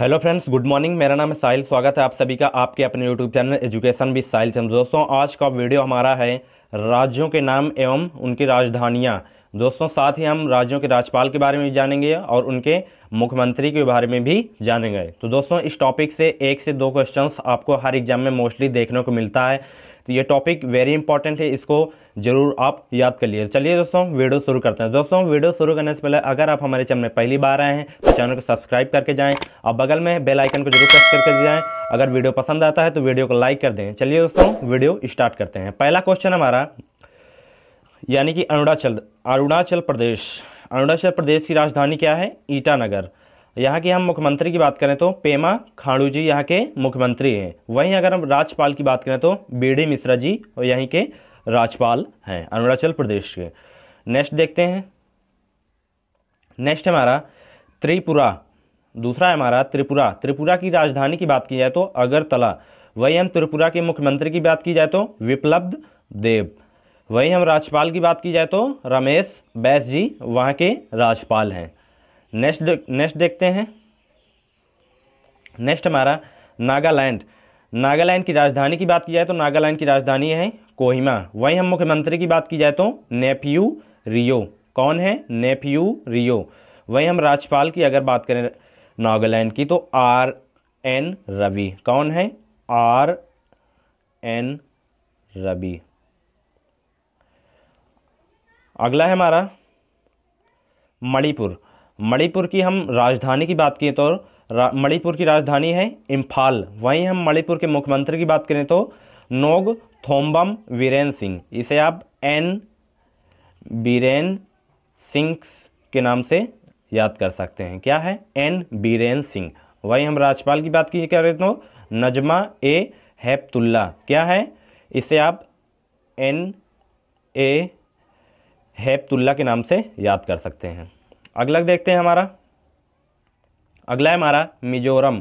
hello friends good morning मेरा नाम है साहिल स्वागत है आप सभी का आपके अपने यूट्यूब चैनल एजुकेशन भी साहिल चंद्र दोस्तों आज का वीडियो हमारा है राज्यों के नाम एवं उनकी राजधानियाँ दोस्तों साथ ही हम राज्यों के राज्यपाल के बारे में भी जानेंगे और उनके मुख्यमंत्री के बारे में भी जानेंगे तो दोस्तों इस टॉपिक से एक से दो क्वेश्चन आपको हर एग्जाम में मोस्टली देखने को मिलता है तो ये टॉपिक वेरी इंपॉर्टेंट है इसको जरूर आप याद कर लिए चलिए दोस्तों वीडियो शुरू करते हैं दोस्तों वीडियो शुरू करने से पहले अगर आप हमारे चैनल में पहली बार आए हैं तो चैनल को सब्सक्राइब करके जाएँ और बगल में बेल आइकन को जरूर प्रेस करके जाएं अगर वीडियो पसंद आता है तो वीडियो को लाइक कर दें चलिए दोस्तों वीडियो स्टार्ट करते हैं पहला क्वेश्चन हमारा यानी कि अरुणाचल अरुणाचल प्रदेश अरुणाचल प्रदेश की राजधानी क्या है ईटानगर यहाँ की हम मुख्यमंत्री की बात करें तो पेमा खाड़ू जी यहाँ के मुख्यमंत्री हैं वहीं अगर हम राज्यपाल की बात करें तो बी डी मिश्रा जी और यहीं के राज्यपाल हैं अरुणाचल प्रदेश के नेक्स्ट देखते हैं नेक्स्ट हमारा त्रिपुरा दूसरा है हमारा त्रिपुरा त्रिपुरा की राजधानी की बात की जाए तो अगरतला वही हम त्रिपुरा के मुख्यमंत्री की बात की जाए तो विप्लब्ध देव वही हम राज्यपाल की बात की जाए तो रमेश बैस जी वहाँ के राज्यपाल हैं नेक्स्ट नेक्स्ट देखते हैं नेक्स्ट हमारा नागालैंड नागालैंड की राजधानी की बात की जाए तो नागालैंड की राजधानी है कोहिमा वहीं हम मुख्यमंत्री की बात की जाए तो नेफ्यू रियो कौन है नेफ्यू रियो वहीं हम राज्यपाल की अगर बात करें नागालैंड की तो आर एन रवि कौन है आर एन रवि अगला है हमारा मणिपुर मणिपुर की हम राजधानी की बात किए तो मणिपुर की राजधानी है इम्फाल वहीं हम मणिपुर के मुख्यमंत्री की बात करें तो नोग थोम्बम वीरेन सिंह इसे आप एन बीरेन सिंह के नाम से याद कर सकते हैं क्या है एन बीरेन सिंह वही हम राजपाल की बात की कर रहे तो नजमा ए हैप्तुल्ला क्या है इसे आप एन ए हैप्तुल्ला के नाम से याद कर सकते हैं अगला देखते हैं हमारा अगला है हमारा मिजोरम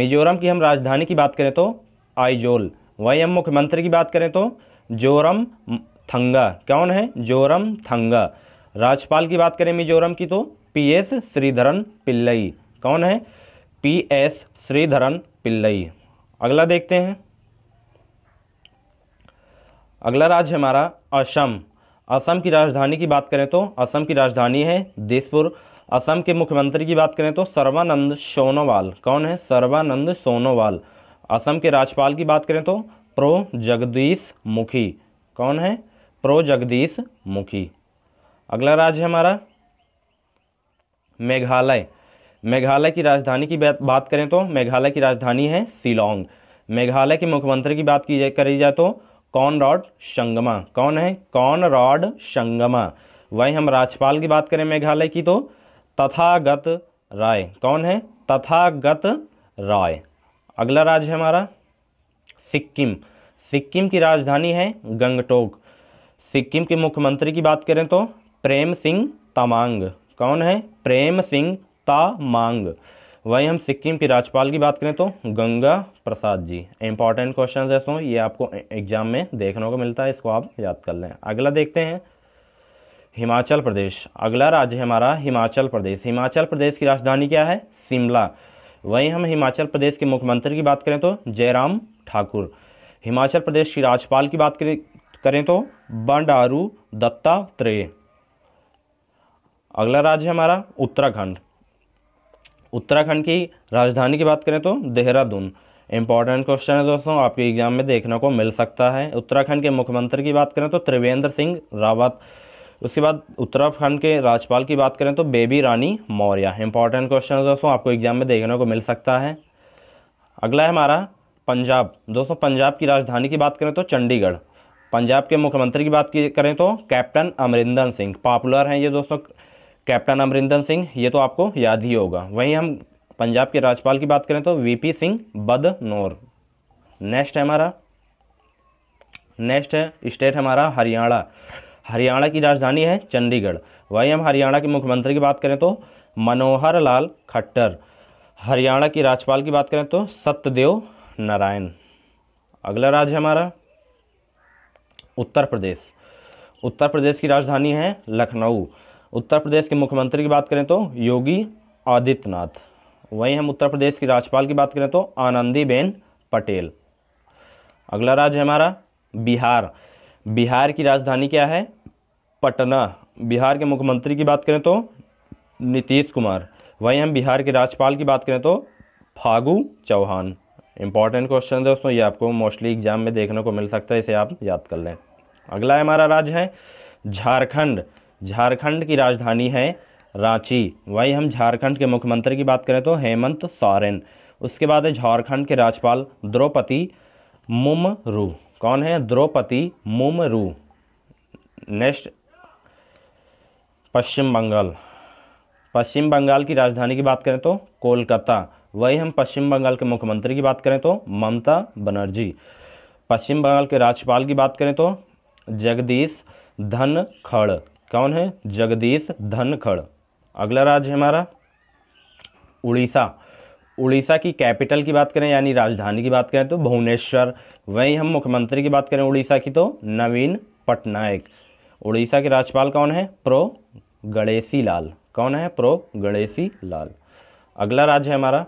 मिजोरम की हम राजधानी की बात करें तो आइजोल वही हम मुख्यमंत्री की बात करें तो जोरम थंगा कौन है जोरम थंगा राज्यपाल की बात करें मिजोरम की तो पी एस श्रीधरन पिल्लई कौन है पी एस श्रीधरन पिल्लई अगला देखते हैं अगला राज्य हमारा असम असम की राजधानी की बात करें तो असम की राजधानी है देशपुर असम के मुख्यमंत्री की बात करें तो सर्वानंद सोनोवाल कौन है सर्वानंद सोनोवाल असम के राज्यपाल की बात करें तो प्रो जगदीश मुखी कौन है प्रो जगदीश मुखी अगला राज्य हमारा मेघालय मेघालय की राजधानी की बात करें तो मेघालय की राजधानी है शिलोंग मेघालय के मुख्यमंत्री की बात की जाए करी जाए तो कौन रॉड संगमा कौन है कौन रॉड संगमा वहीं हम राज्यपाल की बात करें मेघालय की तो तथागत राय कौन है तथागत राय अगला राज्य है हमारा सिक्किम सिक्किम की राजधानी है गंगटोक सिक्किम के मुख्यमंत्री की बात करें तो प्रेम सिंह तमांग कौन है प्रेम सिंह तामांग वही हम सिक्किम के राज्यपाल की बात करें तो गंगा प्रसाद जी इंपॉर्टेंट क्वेश्चन है सो ये आपको एग्जाम में देखने को मिलता है इसको आप याद कर लें अगला देखते हैं हिमाचल प्रदेश अगला राज्य है हमारा हिमाचल प्रदेश हिमाचल प्रदेश की राजधानी क्या है शिमला वहीं हम हिमाचल प्रदेश के मुख्यमंत्री की बात करें तो जयराम ठाकुर हिमाचल प्रदेश की राज्यपाल की बात करें तो बंडारू दत्तात्रेय अगला राज्य हमारा उत्तराखंड उत्तराखंड की राजधानी की बात करें तो देहरादून इंपॉर्टेंट क्वेश्चन है दोस्तों आपके एग्जाम में देखने को मिल सकता है उत्तराखंड के मुख्यमंत्री की बात करें तो त्रिवेंद्र सिंह रावत उसके बाद उत्तराखंड के राज्यपाल की बात करें तो बेबी रानी मौर्य इंपॉर्टेंट क्वेश्चन है दोस्तों आपको एग्जाम में देखने को मिल सकता है अगला है हमारा पंजाब दोस्तों पंजाब की राजधानी की बात करें तो चंडीगढ़ पंजाब के मुख्यमंत्री की बात करें तो कैप्टन अमरिंदर सिंह पॉपुलर हैं ये दोस्तों कैप्टन अमरिंदर सिंह ये तो आपको याद ही होगा वहीं हम पंजाब के राज्यपाल की बात करें तो वीपी सिंह बदनौर नेक्स्ट है हमारा नेक्स्ट है स्टेट हमारा हरियाणा हरियाणा की राजधानी है चंडीगढ़ वहीं हम हरियाणा के मुख्यमंत्री की बात करें तो मनोहर लाल खट्टर हरियाणा की राज्यपाल की बात करें तो सत्यदेव नारायण अगला राज्य है हमारा उत्तर प्रदेश उत्तर प्रदेश की राजधानी है लखनऊ उत्तर प्रदेश के मुख्यमंत्री की बात करें तो योगी आदित्यनाथ वहीं हम उत्तर प्रदेश की राज्यपाल की बात करें तो आनंदीबेन पटेल अगला राज्य हमारा बिहार बिहार की राजधानी क्या है पटना बिहार के मुख्यमंत्री की बात करें तो नीतीश कुमार वहीं हम बिहार के राज्यपाल की बात करें तो फागू चौहान इंपॉर्टेंट क्वेश्चन है दोस्तों ये आपको मोस्टली एग्जाम में देखने को मिल सकता है इसे आप याद कर लें अगला हमारा राज्य है झारखंड झारखंड की राजधानी है रांची वही हम झारखंड के मुख्यमंत्री की बात करें तो हेमंत सोरेन उसके बाद है झारखंड के राज्यपाल द्रौपदी मुमरू कौन है द्रौपदी मुमरू नेक्स्ट पश्चिम बंगाल पश्चिम बंगाल की राजधानी की बात करें तो कोलकाता वही हम पश्चिम बंगाल के मुख्यमंत्री की बात करें तो ममता बनर्जी पश्चिम बंगाल के राज्यपाल की बात करें तो जगदीश धनखड़ कौन है जगदीश धनखड़ अगला राज्य हमारा उड़ीसा उड़ीसा की कैपिटल की बात करें यानी राजधानी की बात करें तो भुवनेश्वर वहीं हम मुख्यमंत्री की बात करें उड़ीसा की तो नवीन पटनायक उड़ीसा के राज्यपाल कौन है प्रो गणेशी लाल कौन है प्रो गणेशी लाल अगला राज्य है हमारा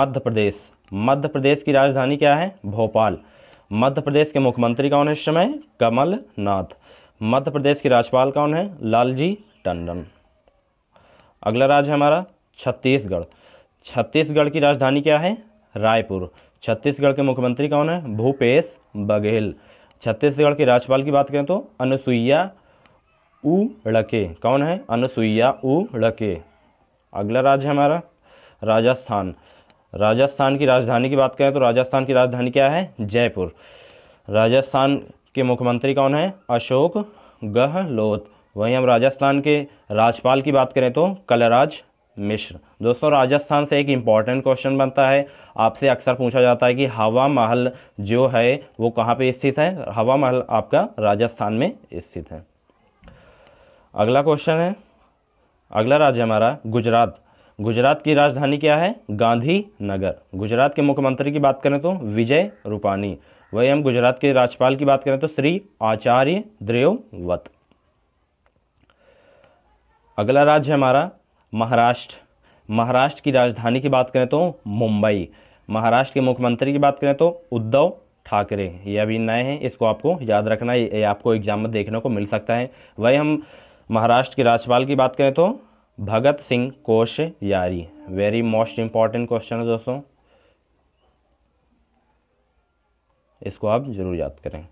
मध्य प्रदेश मध्य प्रदेश की राजधानी क्या है भोपाल मध्य प्रदेश के मुख्यमंत्री कौन है इस समय कमलनाथ मध्य प्रदेश के राज्यपाल कौन है लालजी टंडन अगला राज्य हमारा छत्तीसगढ़ छत्तीसगढ़ की राजधानी क्या है रायपुर छत्तीसगढ़ के मुख्यमंत्री कौन है भूपेश बघेल छत्तीसगढ़ के राज्यपाल की बात करें तो अनुसुईया उड़के कौन है अनुसुईया उड़के अगला राज्य हमारा राजस्थान राजस्थान की राजधानी की बात करें तो राजस्थान की राजधानी क्या है जयपुर राजस्थान के मुख्यमंत्री कौन है अशोक गहलोत वहीं हम राजस्थान के राज्यपाल की बात करें तो कलराज मिश्र दोस्तों राजस्थान से एक इम्पॉर्टेंट क्वेश्चन बनता है आपसे अक्सर पूछा जाता है कि हवा महल जो है वो कहाँ पे स्थित है हवा महल आपका राजस्थान में स्थित है अगला क्वेश्चन है अगला राज्य हमारा गुजरात गुजरात की राजधानी क्या है गांधीनगर गुजरात के मुख्यमंत्री की बात करें तो विजय रूपानी वही हम गुजरात के राज्यपाल की बात करें तो श्री आचार्य द्रेववत अगला राज्य है हमारा महाराष्ट्र महाराष्ट्र की राजधानी की बात करें तो मुंबई महाराष्ट्र के मुख्यमंत्री की बात करें तो उद्धव ठाकरे ये अभी नए हैं इसको आपको याद रखना है ये आपको एग्जाम में देखने को मिल सकता है वही हम महाराष्ट्र के राज्यपाल की बात करें तो Bhagat Singh Koshyari very most important question है दोस्तों इसको आप जरूर याद करें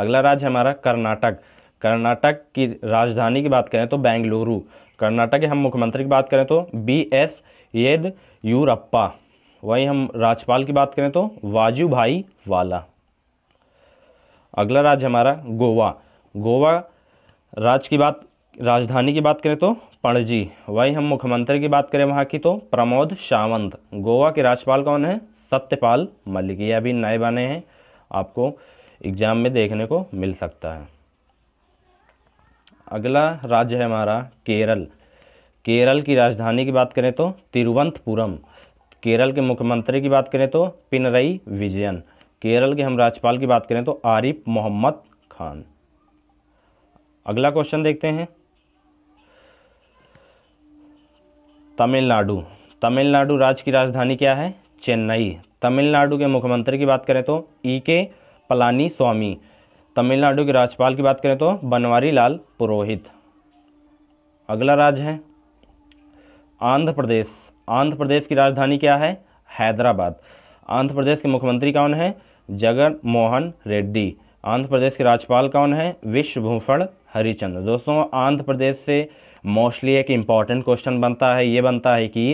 अगला राज्य हमारा कर्नाटक कर्नाटक की राजधानी की बात करें तो बेंगलुरु कर्नाटक के हम मुख्यमंत्री की बात करें तो बी एस येद यूरप्पा वहीं हम राज्यपाल की बात करें तो वाजू भाई वाला अगला राज्य हमारा गोवा गोवा राज्य की बात राजधानी की बात करें तो पणजी वहीं हम मुख्यमंत्री की बात करें वहाँ की तो प्रमोद सावंत गोवा के राज्यपाल कौन है सत्यपाल मलिक यह भी नए बने हैं आपको एग्ज़ाम में देखने को मिल सकता है अगला राज्य है हमारा केरल केरल की राजधानी की बात करें तो तिरुवंतपुरम केरल के मुख्यमंत्री की बात करें तो पिनरई विजयन केरल के हम राज्यपाल की बात करें तो आरिफ मोहम्मद खान अगला क्वेश्चन देखते हैं तमिलनाडु तमिलनाडु राज्य की राजधानी क्या है चेन्नई तमिलनाडु के मुख्यमंत्री की बात करें तो ई e के पलानी स्वामी तमिलनाडु के राज्यपाल की बात करें तो बनवारी लाल पुरोहित अगला राज्य है आंध्र प्रदेश आंध्र प्रदेश की राजधानी क्या है हैदराबाद आंध्र प्रदेश के मुख्यमंत्री कौन है जगन मोहन रेड्डी आंध्र प्रदेश के राज्यपाल कौन है विश्वभूषण हरिचंद दोस्तों आंध्र प्रदेश से मोस्टली एक इम्पॉर्टेंट क्वेश्चन बनता है ये बनता है कि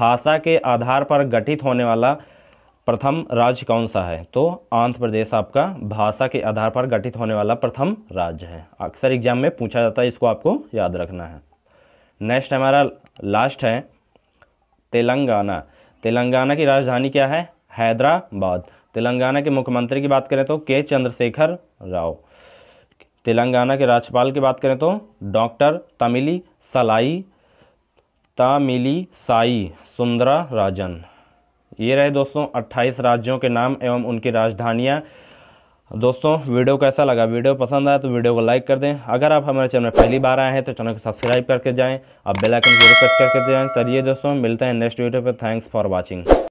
भाषा के आधार पर गठित होने वाला प्रथम राज्य कौन सा है तो आंध्र प्रदेश आपका भाषा के आधार पर गठित होने वाला प्रथम राज्य है अक्सर एग्जाम में पूछा जाता है इसको आपको याद रखना है नेक्स्ट हमारा लास्ट है तेलंगाना तेलंगाना की राजधानी क्या है हैदराबाद तेलंगाना के मुख्यमंत्री की बात करें तो के चंद्रशेखर राव तेलंगाना के राज्यपाल की बात करें तो डॉक्टर तमिली सलाई तमिली साई सुंदरा राजन ये रहे दोस्तों 28 राज्यों के नाम एवं उनकी राजधानियाँ दोस्तों वीडियो कैसा लगा वीडियो पसंद आया तो वीडियो को लाइक कर दें अगर आप हमारे चैनल पहली बार आए हैं तो चैनल को सब्सक्राइब करके जाएं और बेल आइकन जरूर प्रेस करके जाएं चलिए दोस्तों मिलते हैं नेक्स्ट वीडियो पर थैंक्स फॉर वॉचिंग